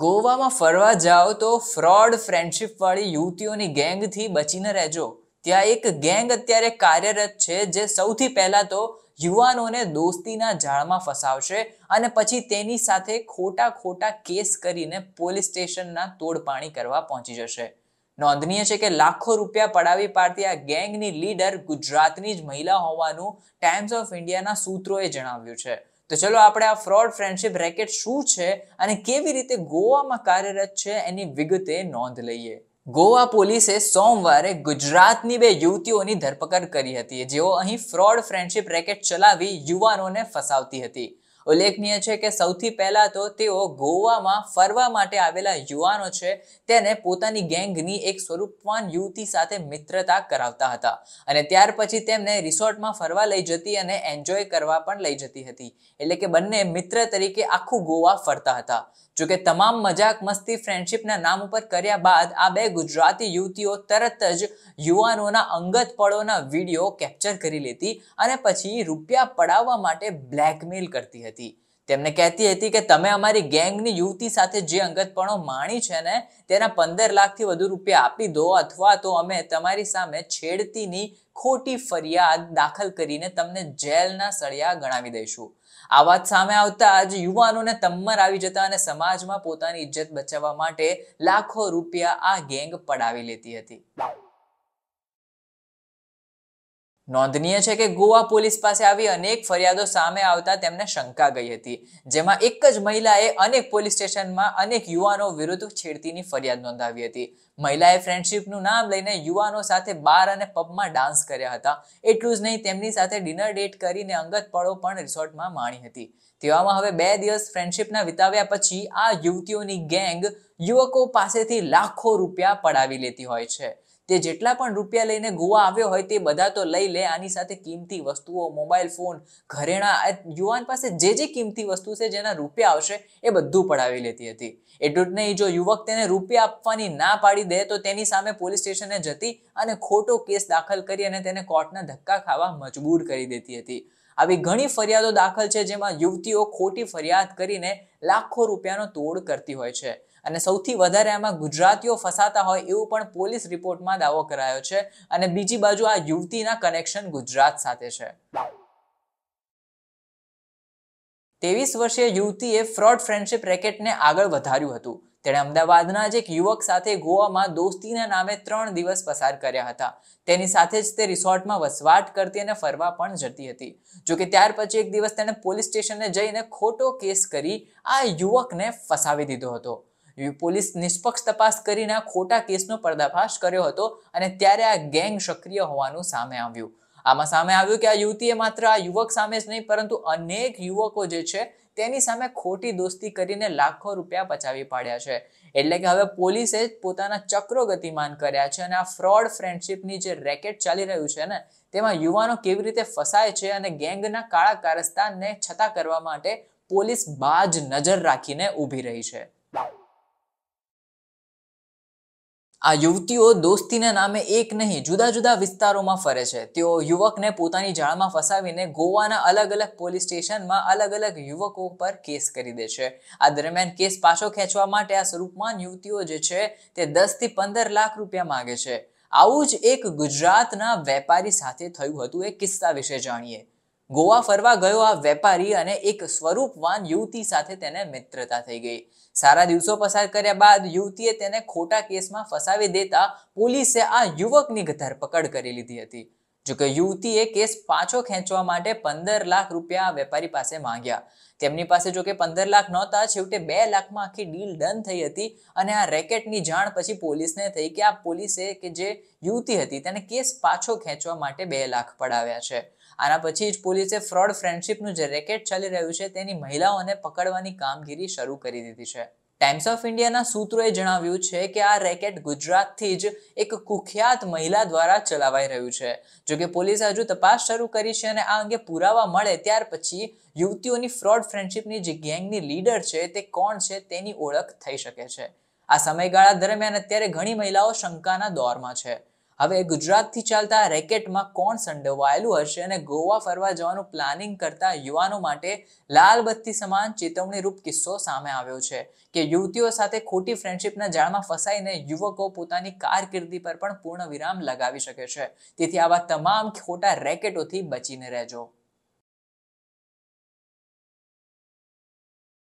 ગોવામાં ફરવા જાઓ તો ફ્રોડ ફ્રેન્ડશીપવાળી યુવતીઓની ગેંગથી બચીને રહેજો ત્યાં એક ગેંગ અત્યારે કાર્યરત છે જે સૌથી પહેલાં તો યુવાનોને દોસ્તીના જાળમાં ફસાવશે અને પછી તેની સાથે ખોટા ખોટા કેસ કરીને પોલીસ સ્ટેશનના તોડપાણી કરવા પહોંચી જશે નોંધનીય છે કે લાખો રૂપિયા પડાવી પાડતી આ ગેંગની લીડર ગુજરાતની જ મહિલા હોવાનું ટાઈમ્સ ઓફ ઇન્ડિયાના સૂત્રોએ જણાવ્યું છે તો ચલો આપણે આ ફ્રોડ ફ્રેન્ડશિપ રેકેટ શું છે અને કેવી રીતે ગોવામાં કાર્યરત છે એની વિગતે નોંધ લઈએ ગોવા પોલીસે સોમવારે ગુજરાતની બે યુવતીઓની ધરપકડ કરી હતી જેઓ અહીં ફ્રોડ ફ્રેન્ડશિપ રેકેટ ચલાવી યુવાનોને ફસાવતી હતી ઉલ્લેખનીય છે કે સૌથી પહેલા તો તેઓ ગોવામાં ફરવા માટે આવેલા યુવાનો છે તેને પોતાની ગેંગની એક સ્વરૂપવાન યુવતી સાથે મિત્રતા કરાવતા હતા અને ત્યાર પછી તેમને રિસોર્ટમાં ફરવા લઈ જતી અને એન્જોય કરવા પણ લઈ જતી હતી એટલે કે બંને મિત્ર તરીકે આખું ગોવા ફરતા હતા જોકે તમામ મજાક મસ્તી ફ્રેન્ડશિપના નામ ઉપર કર્યા બાદ આ બે ગુજરાતી યુવતીઓ તરત જ યુવાનોના અંગત પળોના વિડીયો કેપ્ચર કરી લેતી અને પછી રૂપિયા પડાવવા માટે બ્લેકમેલ કરતી હતી હતી તેમને કહેતી હતી કે તમે અમારી ગેંગની યુવતી સાથે જે અંગતપણો માણી છે ને તેના પંદર લાખથી વધુ રૂપિયા આપી દો અથવા તો અમે તમારી સામે છેડતીની ખોટી ફરિયાદ દાખલ કરીને તમને જેલના સળિયા ગણાવી દઈશું આ વાત સામે આવતા જ યુવાનોને તમ્મર આવી જતા અને સમાજમાં પોતાની ઇજ્જત બચાવવા માટે લાખો રૂપિયા આ ગેંગ પડાવી લેતી હતી નોંધનીય છે કે ગોવા પોલીસ પાસે આવી અનેક ફરિયાદો સામે આવતા તેમને શંકા ગઈ હતી જેમાં એક જ મહિલાએ અનેક પોલીસ સ્ટેશનમાં અનેક યુવાનો વિરુદ્ધ છેડતીની ફરિયાદ નોંધાવી હતી મહિલાએ ફ્રેન્ડશીપનું નામ લઈને યુવાનો સાથે બાર અને પબમાં ડાન્સ કર્યા હતા એટલું જ નહીં તેમની સાથે ડિનર ડેટ કરીને અંગત પળો પણ રિસોર્ટમાં માણી હતી તેવામાં હવે બે દિવસ ફ્રેન્ડશીપના વિતાવ્યા પછી આ યુવતીઓની ગેંગ યુવકો પાસેથી લાખો રૂપિયા પડાવી લેતી હોય છે તે જેટલા પણ રૂપિયા લઈને ગોવા આવ્યો હોય તે બધા તો લઈ લે આની સાથે કિંમતી વસ્તુઓ મોબાઈલ ફોન ઘરેણા યુવાન પાસે જે જે કિંમતી વસ્તુ છે જેના રૂપિયા આવશે એ બધું પડાવી લેતી હતી એટલું નહીં જો યુવક તેને રૂપિયા આપવાની ના પાડી દે તો તેની સામે પોલીસ સ્ટેશને જતી અને ખોટો કેસ દાખલ કરી અને તેને કોર્ટના ધક્કા ખાવા મજબૂર કરી દેતી હતી આવી ઘણી ફરિયાદો દાખલ છે જેમાં યુવતીઓ ખોટી ફરિયાદ કરીને લાખો રૂપિયાનો તોડ કરતી હોય છે અને સૌથી વધારે આમાં ગુજરાતીઓ ફસાતા હોય એવું પણ પોલીસ રિપોર્ટમાં દાવો કરાયો છે અને બીજી બાજુ આ યુવતીના કનેક્શન ગુજરાત સાથે છે તેવીસ વર્ષીય યુવતીએ ફ્રોડ ફ્રેન્ડશિપ રેકેટને આગળ વધાર્યું હતું તેણે અમદાવાદના જ એક યુવક સાથે ગોવામાં દોસ્તીના નામે ત્રણ દિવસ પસાર કર્યા હતા તેની સાથે જ તે રિસોર્ટમાં વસવાટ કરતી અને ફરવા પણ જતી હતી જોકે ત્યાર પછી એક દિવસ તેણે પોલીસ સ્ટેશને જઈને ખોટો કેસ કરી આ યુવકને ફસાવી દીધો હતો પોલીસ નિષ્પક્ષ તપાસ કરીને આ ખોટા કેસનો પર્દાફાશ કર્યો હતો અને ત્યારે આ ગેંગ સક્રિય હોવાનું સામે આવ્યું આમાં સામે આવ્યું કે આ યુવતીએ માત્ર આ યુવક સામે જ નહીં પરંતુ અનેક યુવકો જે છે તેની સામે ખોટી દોસ્તી કરીને લાખો રૂપિયા પચાવી પાડ્યા છે એટલે કે હવે પોલીસે પોતાના ચક્રો ગતિમાન કર્યા છે અને આ ફ્રોડ ફ્રેન્ડશીપની જે રેકેટ ચાલી રહ્યું છે ને તેમાં યુવાનો કેવી રીતે ફસાય છે અને ગેંગના કાળા કારસ્તાનને છતાં કરવા માટે પોલીસ બાજ નજર રાખીને ઊભી રહી છે આ યુવતીઓ દોસ્તીના નામે એક નહીં જુદા જુદા વિસ્તારોમાં ફરે છે તેઓ યુવકને પોતાની જાળમાં ફસાવીને ગોવાના અલગ અલગ પોલીસ સ્ટેશનમાં અલગ અલગ યુવકો પર કેસ કરી દે છે આ દરમિયાન કેસ પાછો ખેંચવા માટે આ સ્વરૂપમાં યુવતીઓ જે છે તે દસથી પંદર લાખ રૂપિયા માગે છે આવું જ એક ગુજરાતના વેપારી સાથે થયું હતું એ કિસ્સા વિશે જાણીએ ગોવા ફરવા ગયો આ વેપારી અને એક સ્વરૂપવાન યુવતી સાથે તેને મિત્રતા થઈ ગઈ સારા દિવસો પસાર કર્યા બાદ યુવતીએ તેને ખોટા કેસમાં ફસાવી દેતા પોલીસે આ યુવકની ધરપકડ કરી લીધી હતી જોકે યુવતીએ કેસ પાછો ખેંચવા માટે પંદર લાખ રૂપિયા વેપારી પાસે માંગ્યા તેમની પાસે જોકે પંદર લાખ નહોતા છેવટે બે લાખમાં આખી ડીલ ડન થઈ હતી અને આ રેકેટની જાણ પછી પોલીસને થઈ કે આ પોલીસે કે જે યુવતી હતી તેને કેસ પાછો ખેંચવા માટે બે લાખ પડાવ્યા છે આના પછી જ પોલીસે ફ્રોડ ફ્રેન્ડશીપનું જે રેકેટ ચાલી રહ્યું છે તેની મહિલાઓને પકડવાની કામગીરી શરૂ કરી દીધી છે ટાઈમ્સ ઓફ ઇન્ડિયાના સૂત્રોએ જણાવ્યું છે કે આ રેકેટ ગુજરાતથી જ એક કુખ્યાત મહિલા દ્વારા ચલાવાઈ રહ્યું છે જોકે પોલીસે હજુ તપાસ શરૂ કરી છે અને આ અંગે પુરાવા મળે ત્યાર પછી યુવતીઓની ફ્રોડ ફ્રેન્ડશીપની જે ગેંગની લીડર છે તે કોણ છે તેની ઓળખ થઈ શકે છે આ સમયગાળા દરમિયાન અત્યારે ઘણી મહિલાઓ શંકાના દોરમાં છે હવે ગુજરાતથી ચાલતા રેકેટમાં કોણ સંડોવાયેલું હશે અને ગોવા ફરવા જવાનું પ્લાનિંગ કરતા યુવાનો માટે લાલબત્તી સમાન ચેતવણીરૂપ કિસ્સો સામે આવ્યો છે કે યુવતીઓ સાથે ખોટી ફ્રેન્ડશિપના જાળમાં ફસાઈને યુવકો પોતાની કારકિર્દી પર પણ પૂર્ણ વિરામ લગાવી શકે છે તેથી આવા તમામ ખોટા રેકેટોથી બચીને રહેજો